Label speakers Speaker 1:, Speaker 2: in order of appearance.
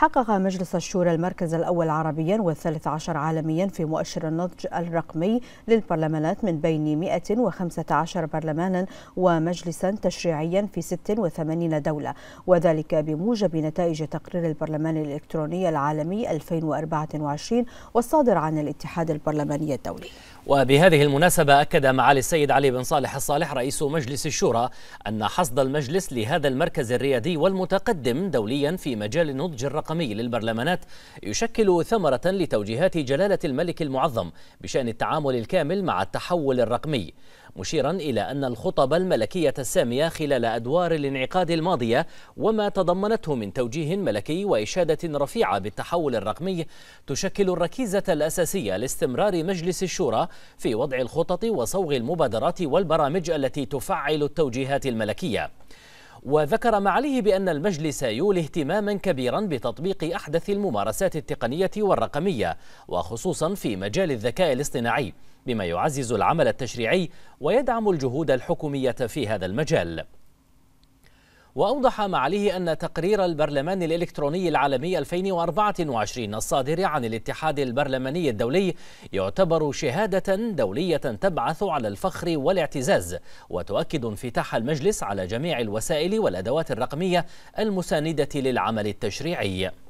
Speaker 1: حقق مجلس الشورى المركز الأول عربيا والثالث عشر عالميا في مؤشر النضج الرقمي للبرلمانات من بين 115 برلمانا ومجلسا تشريعيا في 86 دولة وذلك بموجب نتائج تقرير البرلمان الإلكتروني العالمي 2024 والصادر عن الاتحاد البرلماني الدولي
Speaker 2: وبهذه المناسبة أكد معالي السيد علي بن صالح الصالح رئيس مجلس الشورى أن حصد المجلس لهذا المركز الريادي والمتقدم دوليا في مجال النضج الرقمي الرقمي للبرلمانات يشكل ثمرة لتوجيهات جلالة الملك المعظم بشأن التعامل الكامل مع التحول الرقمي مشيرا إلى أن الخطب الملكية السامية خلال أدوار الانعقاد الماضية وما تضمنته من توجيه ملكي وإشادة رفيعة بالتحول الرقمي تشكل الركيزة الأساسية لاستمرار مجلس الشورى في وضع الخطط وصوغ المبادرات والبرامج التي تفعل التوجيهات الملكية وذكر معاليه بأن المجلس يولي اهتماما كبيرا بتطبيق أحدث الممارسات التقنية والرقمية وخصوصا في مجال الذكاء الاصطناعي بما يعزز العمل التشريعي ويدعم الجهود الحكومية في هذا المجال وأوضح معاليه أن تقرير البرلمان الإلكتروني العالمي 2024 الصادر عن الاتحاد البرلماني الدولي يعتبر شهادة دولية تبعث على الفخر والاعتزاز وتؤكد انفتاح المجلس على جميع الوسائل والأدوات الرقمية المساندة للعمل التشريعي